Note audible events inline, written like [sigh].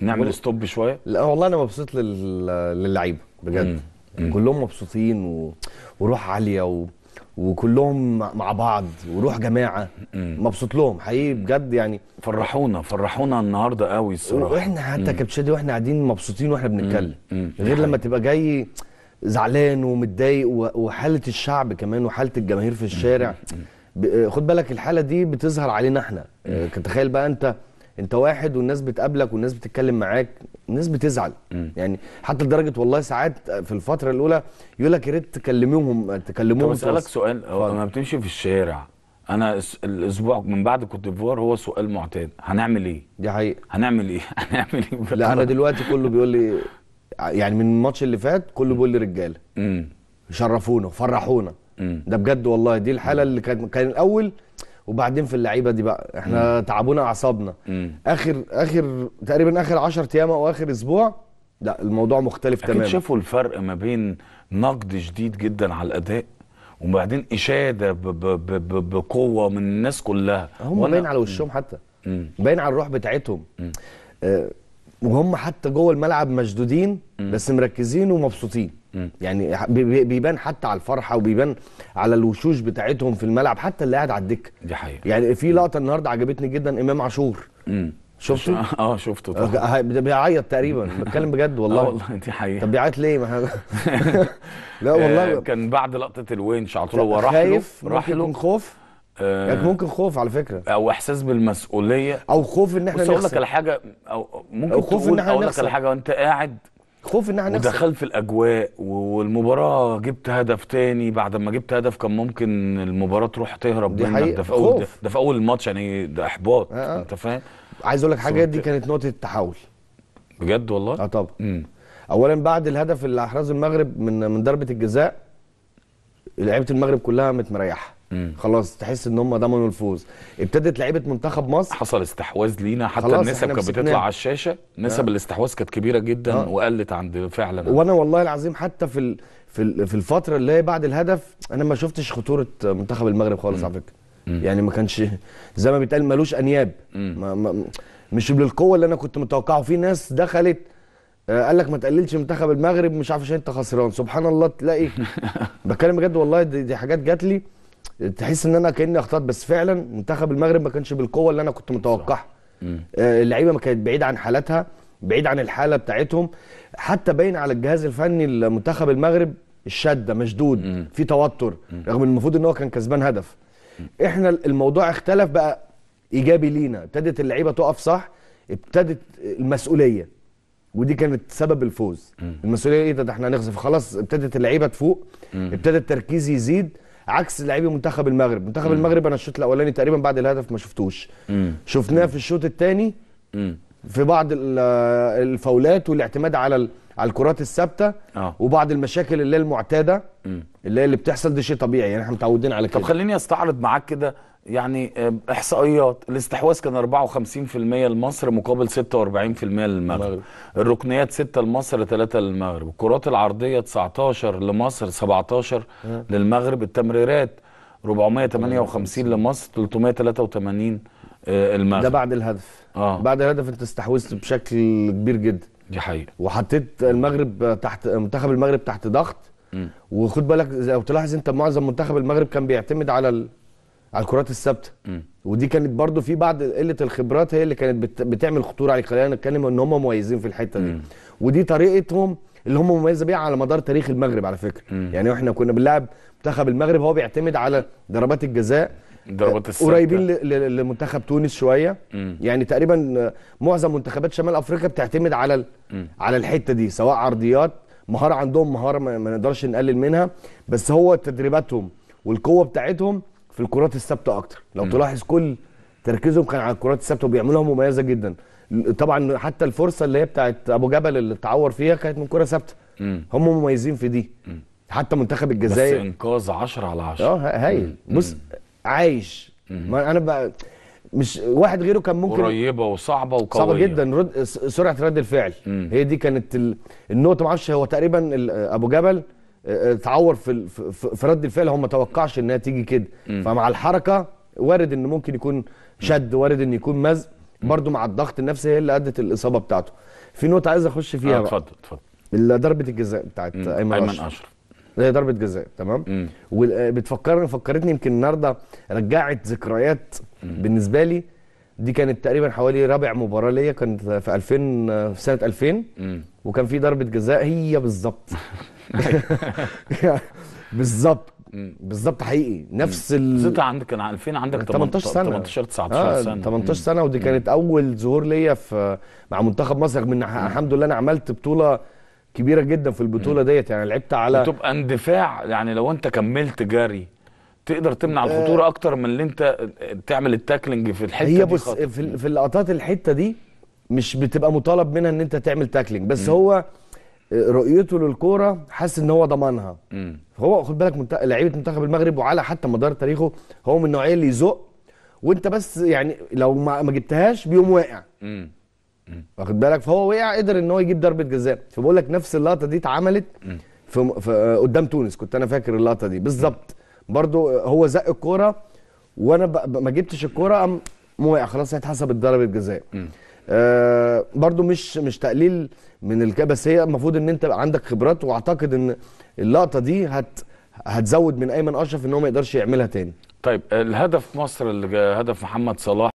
نعمل ستوب شويه لا والله انا مبسوط للعيبه بجد مم. كلهم مبسوطين و... وروح عاليه و... وكلهم مع بعض وروح جماعه مبسوط لهم حقيقي بجد يعني فرحونا فرحونا النهارده قوي الصراحه واحنا حتى شادي واحنا قاعدين مبسوطين واحنا بنتكلم غير لما تبقى جاي زعلان ومتضايق وحاله الشعب كمان وحاله الجماهير في الشارع خد بالك الحاله دي بتظهر علينا احنا آه، تخيل بقى انت انت واحد والناس بتقابلك والناس بتتكلم معاك الناس بتزعل م. يعني حتى لدرجه والله ساعات في الفتره الاولى يقول لك يا ريت تكلميهم تكلموهم طب اسالك سؤال هو لما بتمشي في الشارع انا الاسبوع من بعد كوت ديفوار هو سؤال معتاد هنعمل ايه؟ دي حقيقه هنعمل ايه؟ [laughs] هنعمل ايه؟ لا انا دلوقتي كله بيقول لي يعني من الماتش اللي فات كله بيقول لي رجاله شرفونا فرحونا ده بجد والله دي الحاله اللي كانت كان الاول وبعدين في اللعيبه دي بقى احنا مم. تعبونا اعصابنا اخر اخر تقريبا اخر 10 ايام او اخر اسبوع لا الموضوع مختلف تماما اكيد شافوا الفرق ما بين نقد شديد جدا على الاداء وبعدين اشاده ب ب ب بقوه من الناس كلها هم باين على وشهم حتى باين على الروح بتاعتهم آه وهم حتى جوه الملعب مشدودين بس مركزين ومبسوطين يعني بيبان حتى على الفرحه وبيبان على الوشوش بتاعتهم في الملعب حتى اللي قاعد على الدكه دي حقيقه يعني في لقطه النهارده عجبتني جدا امام عاشور شفته؟ [laughs] اه شفته طبعا آه، بيعيط تقريبا [laughs] بتكلم بجد آه، والله اه والله دي حقيقه طب بيعيط ليه؟ ما [laughs] لا والله آه، كان بعد لقطه الونش على طول هو راح له راح له خوف يعني ممكن خوف على فكره او احساس بالمسؤوليه او خوف ان احنا نخسر اقول لك على حاجه او ممكن أو خوف تقول ان احنا اقول لك على حاجه وانت قاعد خوف ان احنا ودخلت في الاجواء والمباراه جبت هدف تاني بعد ما جبت هدف كان ممكن المباراه تروح تهرب دي منك ده في اول ده في اول الماتش يعني ده احباط آه, آه. انت فاهم عايز اقول لك حاجه دي كانت نقطه التحول بجد والله اه طبعا مم. اولا بعد الهدف اللي احرزه المغرب من من ضربه الجزاء لعيبه المغرب كلها متمريحه خلاص تحس ان هم ضمنوا الفوز ابتدت لعيبه منتخب مصر حصل استحواذ لينا حتى النسب كانت بتطلع على الشاشه نسب آه. الاستحواذ كانت كبيره جدا آه. وقلت عند فعلا وانا والله العظيم حتى في ال... في في الفتره اللي هي بعد الهدف انا ما شفتش خطوره منتخب المغرب خالص على فكره يعني ما كانش زي ما بيتقال ملوش انياب ما ما مش بالقوه اللي انا كنت متوقعه في ناس دخلت آه، قال لك ما تقللش منتخب المغرب مش عارف عشان انت خسران سبحان الله تلاقي [laughs] بتكلم بجد والله دي, دي حاجات جات لي تحس ان انا كاني اخطات بس فعلا منتخب المغرب ما كانش بالقوه اللي انا كنت متوقعها آه، اللعيبه ما كانت بعيد عن حالاتها بعيد عن الحاله بتاعتهم حتى باين على الجهاز الفني لمنتخب المغرب الشده مشدود مم. في توتر مم. رغم المفروض ان هو كان كسبان هدف مم. احنا الموضوع اختلف بقى ايجابي لينا ابتدت اللعيبه تقف صح ابتدت المسؤوليه ودي كانت سبب الفوز مم. المسؤوليه ايه ده احنا هنخسف خلاص ابتدت اللعيبه تفوق مم. ابتدى التركيز يزيد عكس لاعبي منتخب المغرب منتخب مم. المغرب انا الشوط الاولاني تقريبا بعد الهدف ما شفتوش شفناه في الشوط الثاني في بعض الفاولات والاعتماد على على الكرات الثابته آه. وبعض المشاكل اللي هي المعتاده اللي هي اللي بتحصل ده شيء طبيعي يعني احنا متعودين على كده طب خليني استعرض معاك كده يعني آه، احصائيات الاستحواذ كان 54% لمصر مقابل 46% للمغرب الركنيات 6 لمصر 3 للمغرب الكرات العرضيه 19 لمصر 17 آه. للمغرب التمريرات 458 لمصر 383 آه، المغرب ده بعد الهدف آه. بعد الهدف انت استحوذت بشكل كبير جدا دي حقيقه وحطيت المغرب تحت منتخب المغرب تحت ضغط وخد بالك لو تلاحظ انت معظم منتخب المغرب كان بيعتمد على على الكرات الثابته ودي كانت برضو في بعض قله الخبرات هي اللي كانت بتعمل خطوره عليك خلينا نتكلم ان هم مميزين في الحته دي ودي طريقتهم اللي هم مميزه بيها على مدار تاريخ المغرب على فكره مم. يعني احنا كنا بنلعب منتخب المغرب هو بيعتمد على ضربات الجزاء ضربات آه، الثابته قريبين لمنتخب تونس شويه مم. يعني تقريبا معظم منتخبات شمال افريقيا بتعتمد على مم. على الحته دي سواء عرضيات مهاره عندهم مهاره ما نقدرش نقلل منها بس هو تدريباتهم والقوه بتاعتهم في الكرات الثابته اكتر لو م. تلاحظ كل تركيزهم كان على الكرات الثابته وبيعملوها مميزه جدا طبعا حتى الفرصه اللي هي بتاعت ابو جبل اللي اتعور فيها كانت من كره ثابته هم مميزين في دي م. حتى منتخب الجزائر بس انقاذ 10 على 10 اه هايل بص عايش ما انا بقى مش واحد غيره كان ممكن قريبه وصعبه وقويه صعبه جدا رد سرعه رد الفعل مم. هي دي كانت النقطه معرفش هو تقريبا ابو جبل تعور في في رد الفعل هو ما توقعش انها تيجي كده فمع الحركه وارد ان ممكن يكون شد وارد ان يكون مزق برده مع الضغط النفسي هي اللي ادت الاصابه بتاعته في نقطه عايز اخش فيها آه، اتفضل اتفضل ضربه الجزاء بتاعت ايمن اشرف هي ضربه جزاء تمام وبتفكرني آه، فكرتني يمكن النهارده رجعت ذكريات بالنسبه لي دي كانت تقريبا حوالي رابع مباراه ليا كانت في 2000 في سنه 2000 وكان في ضربه جزاء هي بالظبط [laughs] أيوة. [laughs] بالظبط بالظبط حقيقي نفس ال عندك كان 2000 عندك 18 سنه 18 19 آه سنه 18 سنه ودي كانت اول ظهور ليا في مع منتخب مصر من الحمد لله انا عملت بطوله كبيره جدا في البطوله ديت يعني لعبت على بتبقى اندفاع يعني لو انت كملت جري تقدر تمنع الخطوره آه اكتر من اللي انت تعمل التاكلنج في الحته هي بص في, في اللقطات الحته دي مش بتبقى مطالب منها ان انت تعمل تاكلنج بس م. هو رؤيته للكوره حاسس ان هو ضمنها هو خد بالك منت... لعيبه منتخب المغرب وعلى حتى مدار تاريخه هو من النوعيه اللي يزق وانت بس يعني لو ما, ما جبتهاش بيقوم واقع واخد بالك فهو وقع قدر ان هو يجيب ضربه جزاء فبقول لك نفس اللقطه دي اتعملت في... في آه، قدام تونس كنت انا فاكر اللقطه دي بالظبط برضو هو زق الكوره وانا ما جبتش الكوره قام موقع خلاص هيتحسب ضربه جزاء آه برضو مش مش تقليل من الكا بس هي المفروض ان انت عندك خبرات واعتقد ان اللقطه دي هت هتزود من ايمن اشرف ان هو ما يقدرش يعملها تاني طيب الهدف مصر اللي هدف محمد صلاح